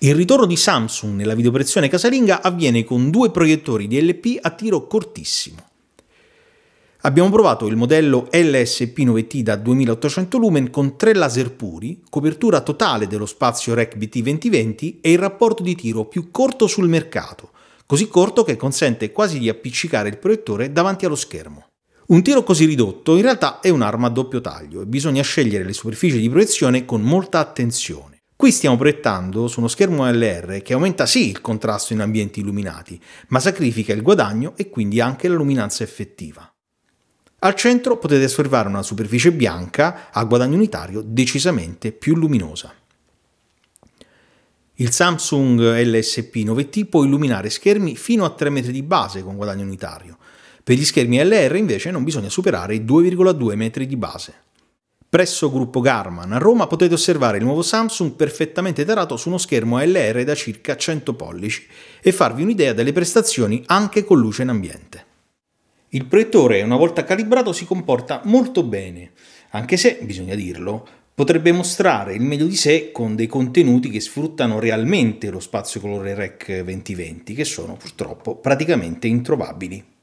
Il ritorno di Samsung nella videoproiezione casalinga avviene con due proiettori DLP a tiro cortissimo. Abbiamo provato il modello LSP9T da 2800 lumen con tre laser puri, copertura totale dello spazio REC BT 2020 e il rapporto di tiro più corto sul mercato, così corto che consente quasi di appiccicare il proiettore davanti allo schermo. Un tiro così ridotto in realtà è un'arma a doppio taglio e bisogna scegliere le superfici di proiezione con molta attenzione. Qui stiamo proiettando su uno schermo LR che aumenta sì il contrasto in ambienti illuminati, ma sacrifica il guadagno e quindi anche la luminanza effettiva. Al centro potete osservare una superficie bianca a guadagno unitario decisamente più luminosa. Il Samsung LSP9T può illuminare schermi fino a 3 metri di base con guadagno unitario. Per gli schermi LR invece non bisogna superare i 2,2 metri di base. Presso Gruppo Garman a Roma potete osservare il nuovo Samsung perfettamente tarato su uno schermo LR da circa 100 pollici e farvi un'idea delle prestazioni anche con luce in ambiente. Il proiettore, una volta calibrato, si comporta molto bene, anche se, bisogna dirlo, potrebbe mostrare il meglio di sé con dei contenuti che sfruttano realmente lo spazio colore REC 2020, che sono purtroppo praticamente introvabili.